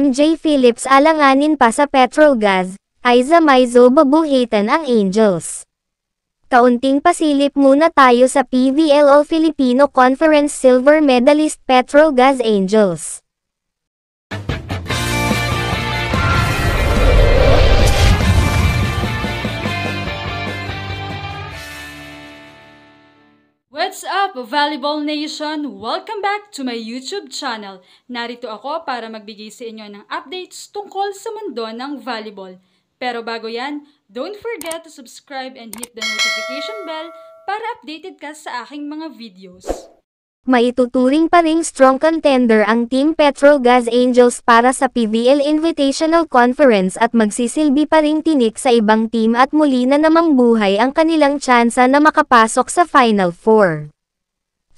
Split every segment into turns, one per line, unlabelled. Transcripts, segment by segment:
MJ Phillips alanganin pa sa Petrolgas, ay Maizo babuhitan ang Angels. Kaunting pasilip muna tayo sa PVL All Filipino Conference Silver Medalist Petrolgas Angels.
up, Volleyball Nation? Welcome back to my YouTube channel. Narito ako para magbigay sa inyo ng updates tungkol sa mundo ng volleyball. Pero bago yan, don't forget to subscribe and hit the notification bell para updated ka sa aking mga videos.
Maituturing pa ring strong contender ang Team Gas Angels para sa PVL Invitational Conference at magsisilbi pa ring tinik sa ibang team at muli na namang buhay ang kanilang tsansa na makapasok sa Final Four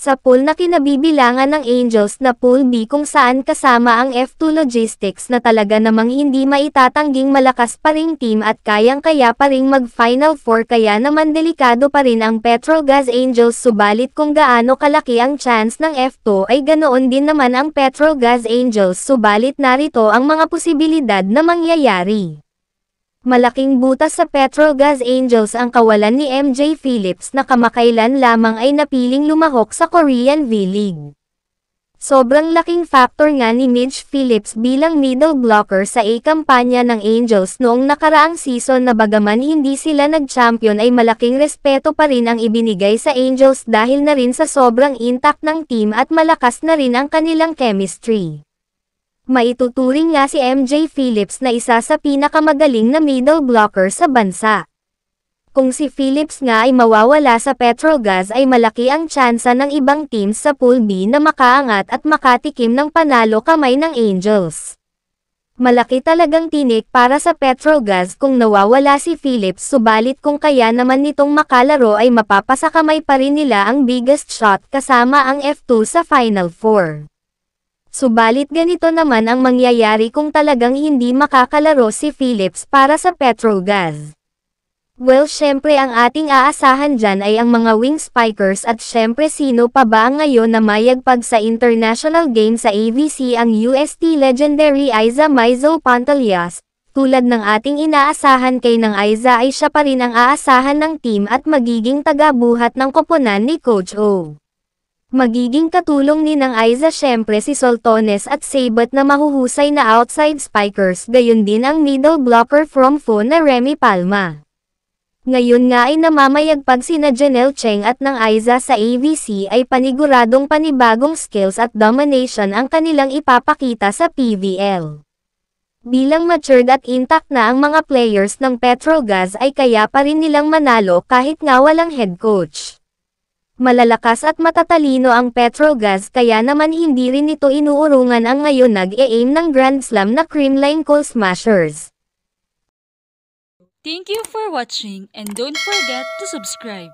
sa pool na kinabibilangan ng Angels na Pool B kung saan kasama ang F2 Logistics na talaga namang hindi maitatangging malakas pa ring team at kayang-kaya pa ring mag-Final 4 kaya naman delikado pa rin ang Petrolgas Angels subalit kung gaano kalaki ang chance ng F2 ay ganoon din naman ang Petrolgas Angels subalit narito ang mga posibilidad na mangyayari. Malaking butas sa Gas Angels ang kawalan ni MJ Phillips na kamakailan lamang ay napiling lumahok sa Korean V-League. Sobrang laking factor nga ni Mitch Phillips bilang middle blocker sa A-kampanya ng Angels noong nakaraang season na bagaman hindi sila nag-champion ay malaking respeto pa rin ang ibinigay sa Angels dahil na rin sa sobrang intact ng team at malakas na rin ang kanilang chemistry. Maituturing nga si MJ Phillips na isa sa pinakamagaling na middle blocker sa bansa. Kung si Phillips nga ay mawawala sa Petrogas ay malaki ang tsansa ng ibang teams sa Pool B na makaangat at makatikim ng panalo kamay ng Angels. Malaki talagang tinik para sa Petrogas kung nawawala si Phillips subalit kung kaya naman nitong makalaro ay mapapasakamay pa rin nila ang biggest shot kasama ang F2 sa Final Four. Subalit ganito naman ang mangyayari kung talagang hindi makakalaro si Philips para sa Petrogas. Well syempre ang ating aasahan dyan ay ang mga wing spikers at syempre sino pa ba ang ngayon na mayagpag sa international game sa AVC ang UST legendary Aiza Maizo Pantalias, tulad ng ating inaasahan kay ng Aiza ay siya pa rin ang aasahan ng team at magiging tagabuhat ng koponan ni Coach O. Magiging katulong ni ng Aiza syempre si Soltones at Sabat na mahuhusay na outside spikers gayon din ang middle blocker from phone na Remy Palma. Ngayon nga ay namamayagpag sina Janelle Cheng at ng Aiza sa AVC ay paniguradong panibagong skills at domination ang kanilang ipapakita sa PVL. Bilang matured at intact na ang mga players ng Petrogas ay kaya pa rin nilang manalo kahit nga walang head coach. Malalakas at matatalino ang Petrogas kaya naman hindi rin ito inuurungan ang ngayon nag-e-aim ng Grand Slam na Creamline Coal Smashers.
Thank you for watching and don't forget to subscribe.